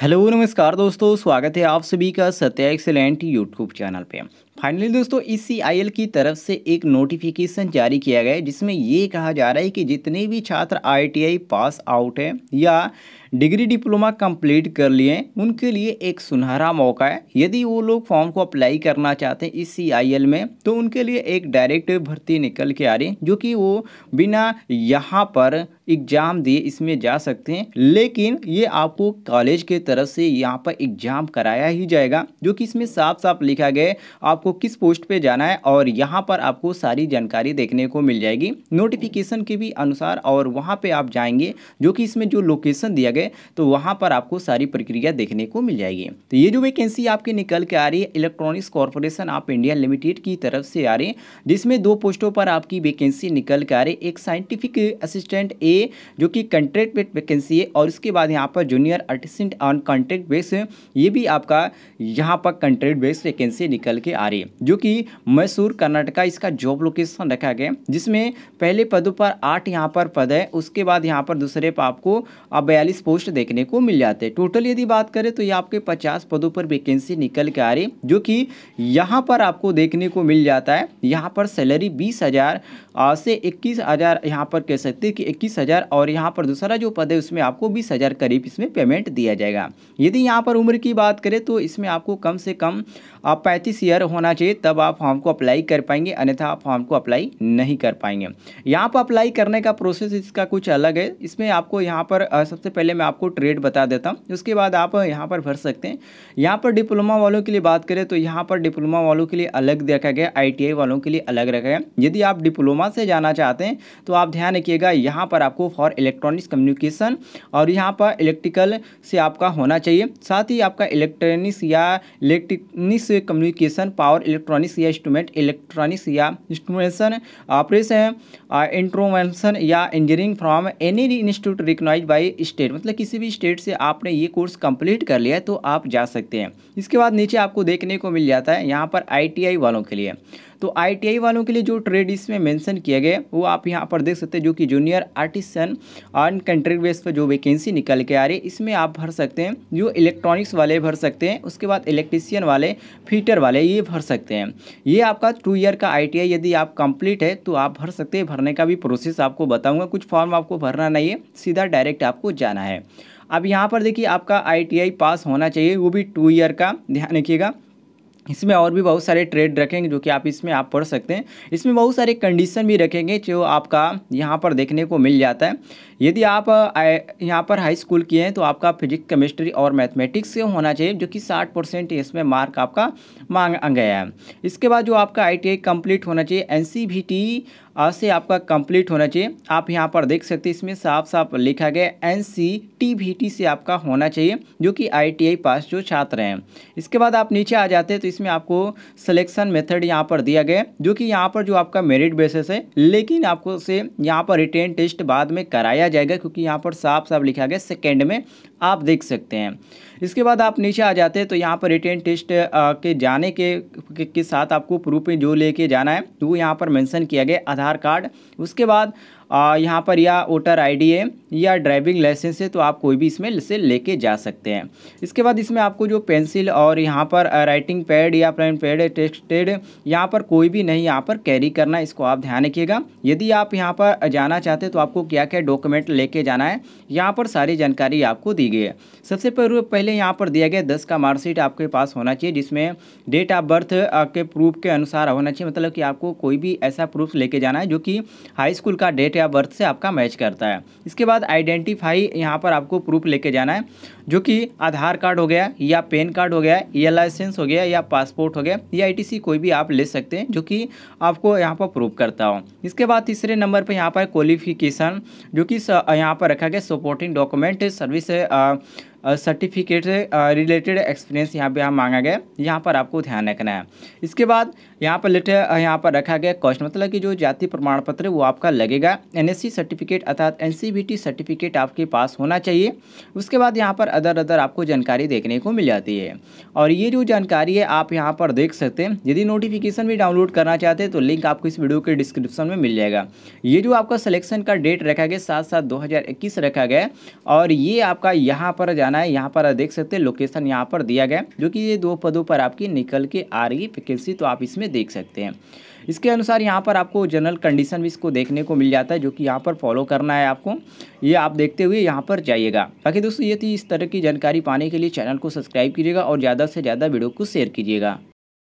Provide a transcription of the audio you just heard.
hello नमस्कार दोस्तों स्वागत है आप सभी का सत्या एक्सेलेंट यूट्यूब चैनल पे फाइनली दोस्तों इस की तरफ से एक नोटिफिकेशन जारी किया गया है जिसमें ये कहा जा रहा है कि जितने भी छात्र आईटीआई पास आउट हैं या डिग्री डिप्लोमा कंप्लीट कर लिए उनके लिए एक सुनहरा मौका है यदि वो लोग फॉर्म को अप्लाई करना चाहते हैं इस सी में तो उनके लिए एक डायरेक्ट भर्ती निकल के आ रही है जो कि वो बिना यहाँ पर एग्ज़ाम दिए इसमें जा सकते हैं लेकिन ये आपको कॉलेज के तरफ से यहाँ पर एग्ज़ाम कराया ही जाएगा जो कि इसमें साफ साफ लिखा गया आपको किस पोस्ट पे जाना है और यहाँ पर आपको सारी जानकारी देखने को मिल जाएगी नोटिफिकेशन के भी अनुसार और वहाँ पे आप जाएंगे जो कि इसमें जो लोकेशन दिया गया तो वहाँ पर आपको सारी प्रक्रिया देखने को मिल जाएगी तो ये जो वैकेंसी आपकी निकल के आ रही है electronics corporation of India limited की तरफ से आ रही है जिसमें दो पोस्टों पर आपकी वैकेंसी निकल के आ रही है एक साइंटिफिक असिस्टेंट ए जो कि कंट्रैक्ट बेट वैकेंसी है और उसके बाद यहाँ पर junior artisan on contract base ये भी आपका यहाँ पर कंट्रैक्ट बेस वैकेंसी निकल के आ रही है जो कि मैसूर कर्नाटका इसका जॉब लोकेशन रखा गया जिसमें पहले पदों पर आठ यहाँ पर पद है उसके बाद यहाँ पर दूसरे पर आपको बयालीस पोस्ट देखने को मिल जाते हैं टोटल यदि बात करें तो ये आपके पचास पदों पर वैकेंसी निकल के आ रही जो कि यहाँ पर आपको देखने को मिल जाता है यहाँ पर सैलरी बीस हज़ार से इक्कीस हज़ार यहाँ पर कह सकते हैं कि इक्कीस हज़ार और यहाँ पर दूसरा जो पद है उसमें आपको बीस हज़ार करीब इसमें पेमेंट दिया जाएगा यदि यहाँ पर उम्र की बात करें तो इसमें आपको कम से कम आप पैंतीस ईयर होना चाहिए तब आप फॉर्म को अप्लाई कर पाएंगे अन्यथा आप फॉर्म को अप्लाई नहीं कर पाएंगे यहाँ पर अप्लाई करने का प्रोसेस इसका कुछ अलग है इसमें आपको यहाँ पर सबसे पहले मैं आपको ट्रेड बता देता हूँ उसके बाद आप यहाँ पर भर सकते हैं यहाँ पर डिप्लोमा वालों के लिए बात करें तो यहाँ पर डिप्लोमा वालों के लिए अलग देखा गया आई वालों के लिए अलग रखा गया यदि आप डिप्लोमा समझ से जाना चाहते हैं तो आप ध्यान रखिएगा यहाँ पर आपको फॉर इलेक्ट्रॉनिक्स कम्युनिकेशन और यहाँ पर इलेक्ट्रिकल से आपका होना चाहिए साथ ही आपका इलेक्ट्रॉनिक्स या इलेक्ट्रिकनिक्स कम्युनिकेशन पावर इलेक्ट्रॉनिक्स या इंस्ट्रूमेंट इलेक्ट्रॉनिक्स या इंस्ट्रूमेंशन ऑपरेशन इंट्रोवेंशन या engineering from any institute recognise by state मतलब किसी भी स्टेट से आपने ये कोर्स कंप्लीट कर लिया है तो आप जा सकते हैं इसके बाद नीचे आपको देखने को मिल जाता है यहाँ पर आईटीआई वालों के लिए तो आईटीआई वालों के लिए जो ट्रेड इसमें मेंशन मेंशन किया गया वो आप यहाँ पर देख सकते हैं जो कि junior artisan on country base पर जो वैकेंसी निकल के आ रही है इसमें आप भर सकते हैं जो इलेक्ट्रॉनिक्स वाले भर सकते हैं उसके बाद इलेक्ट्रीसियन वाले फीटर वाले ये भर सकते हैं ये आपका टू ईयर का आई यदि आप कंप्लीट है तो आप भर सकते हैं भरने का भी प्रोसेस आपको बताऊँगा कुछ फॉर्म आपको भरना नहीं है सीधा डायरेक्ट आपको जाना है अब यहाँ पर देखिए आपका आईटीआई पास होना चाहिए वो भी टू ईयर का ध्यान रखिएगा इसमें और भी बहुत सारे ट्रेड रखेंगे जो कि आप इसमें आप पढ़ सकते हैं इसमें बहुत सारे कंडीशन भी रखेंगे जो आपका यहाँ पर देखने को मिल जाता है यदि आप यहाँ पर हाई स्कूल किए हैं तो आपका फिजिक्स केमिस्ट्री और मैथमेटिक्स से होना चाहिए जो कि 60 परसेंट इसमें मार्क आपका मांग गया है इसके बाद जो आपका आई टी होना चाहिए एन से आपका कंप्लीट होना चाहिए आप यहाँ पर देख सकते हैं इसमें साफ साफ लिखा गया एन सी से आपका होना चाहिए जो कि आई पास जो छात्र हैं इसके बाद आप नीचे आ जाते हैं तो इसमें आपको सिलेक्शन मेथड यहाँ पर दिया गया जो कि यहाँ पर जो आपका मेरिट बेसिस है लेकिन आपको से यहाँ पर रिटेन टेस्ट बाद में कराया जाएगा क्योंकि यहाँ पर साफ साफ लिखा गया सेकेंड में आप देख सकते हैं इसके बाद आप नीचे आ जाते हैं तो यहाँ पर रिटेन टेस्ट के जाने के, के, साथ आपको प्रूफ में जो लेके जाना है वो यहाँ पर मेंशन किया गया आधार आधार कार्ड उसके बाद यहाँ पर या वोटर आईडी है या ड्राइविंग लाइसेंस है तो आप कोई भी इसमें से लेके जा सकते हैं इसके बाद इसमें आपको जो पेंसिल और यहाँ पर राइटिंग पैड या पेन पैड टेक्सटेड यहाँ पर कोई भी नहीं यहाँ पर कैरी करना इसको आप ध्यान रखिएगा यदि आप यहाँ पर जाना चाहते हैं तो आपको क्या क्या डॉक्यूमेंट लेके जाना है यहाँ पर सारी जानकारी आपको दी गई है सबसे पहले यहाँ पर दिया गया दस का मार्कशीट आपके पास होना चाहिए जिसमें डेट ऑफ बर्थ के प्रूफ के अनुसार होना चाहिए मतलब कि आपको कोई भी ऐसा प्रूफ लेके जाना है जो कि हाई स्कूल का डेट या बर्थ से आपका मैच करता है इसके बाद आइडेंटिफाई यहाँ पर आपको प्रूफ लेके जाना है जो कि आधार कार्ड हो गया या पेन कार्ड हो गया या लाइसेंस हो गया या पासपोर्ट हो गया या आई कोई भी आप ले सकते हैं जो कि आपको यहाँ पर प्रूफ करता हो इसके बाद तीसरे नंबर पर यहाँ पर क्वालिफिकेशन जो कि यहाँ पर रखा गया सपोर्टिंग डॉक्यूमेंट सर्विस सर्टिफिकेट से रिलेटेड एक्सपीरियंस यहाँ पे हम मांगा गया यहाँ पर आपको ध्यान रखना है इसके बाद यहाँ पर लेटर यहाँ पर रखा गया क्वेश्चन मतलब कि जो जाति प्रमाण पत्र वो आपका लगेगा एन सर्टिफिकेट अर्थात एन सर्टिफिकेट आपके पास होना चाहिए उसके बाद यहाँ पर अदर अदर आपको जानकारी देखने को मिल जाती है और ये जो जानकारी है आप यहाँ पर देख सकते हैं यदि नोटिफिकेशन भी डाउनलोड करना चाहते हैं तो लिंक आपको इस वीडियो के डिस्क्रिप्शन में मिल जाएगा ये जो आपका सलेक्शन का डेट रखा गया सात सात दो रखा गया और ये आपका यहाँ पर जाना जाना है यहाँ पर देख सकते हैं लोकेशन यहाँ पर दिया गया जो कि ये दो पदों पर आपकी निकल के आ रही वैकेंसी तो आप इसमें देख सकते हैं इसके अनुसार यहाँ पर आपको जनरल कंडीशन भी इसको देखने को मिल जाता है जो कि यहाँ पर फॉलो करना है आपको ये आप देखते हुए यहाँ पर जाइएगा बाकी दोस्तों ये थी इस तरह की जानकारी पाने के लिए चैनल को सब्सक्राइब कीजिएगा और ज़्यादा से ज़्यादा वीडियो को शेयर कीजिएगा